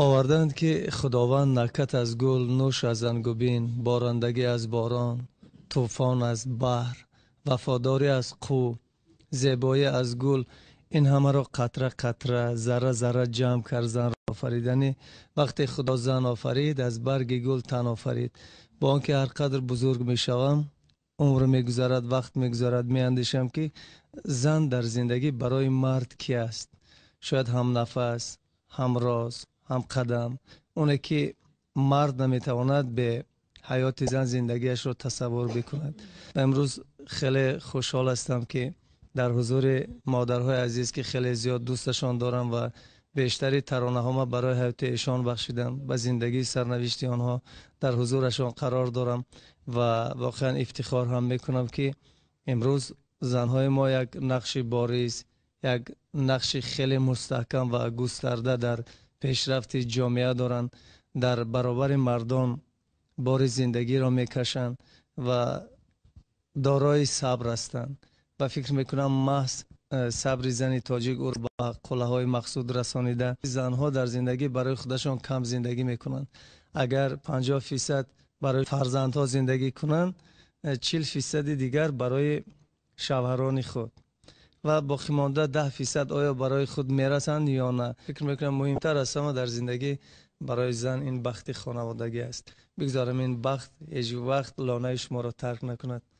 آوردند که خداوند نکت از گل نوش از انگوبین بارندگی از باران طوفان از بحر وفاداری از قو زیبایی از گل این همه را قطره قطره ذره ذره جمع کرد زن را آفریدنی وقتی خدا زن آفرید از برگ گل تن آفرید با آنکه هر قدر بزرگ می شوم عمر می گذارد وقت می گذارد می که زن در زندگی برای مرد کی است شاید هم نفس هم راز هم قدم اونه که مرد نمیتواند به حیات زن زندگیش رو تصور بکند امروز خیلی خوشحال هستم که در حضور مادرهای عزیز که خیلی زیاد دوستشان دارم و بیشتری ترانه ها برای حیات ایشان بخشیدم و زندگی سرنوشتی آنها در حضورشان قرار دارم و واقعا افتخار هم میکنم که امروز زنهای ما یک نقش باریز یک نقش خیلی مستحکم و گسترده در پیشرفت جامعه دارند در برابر مردم بار زندگی را میکشند و دارای صبر هستند و فکر میکنم محض صبر زن تاجیک او به قله های مقصود رسانیده زنها در زندگی برای خودشان کم زندگی میکنند اگر 50 فیصد برای ها زندگی کنند 40 فیصد دیگر برای شوهران خود و باقی مانده ده فیصد آیا برای خود میرسند یا نه فکر میکنم مهمتر از همه در زندگی برای زن این بخت خانوادگی است بگذارم این بخت هیچ وقت لانه شما را ترک نکند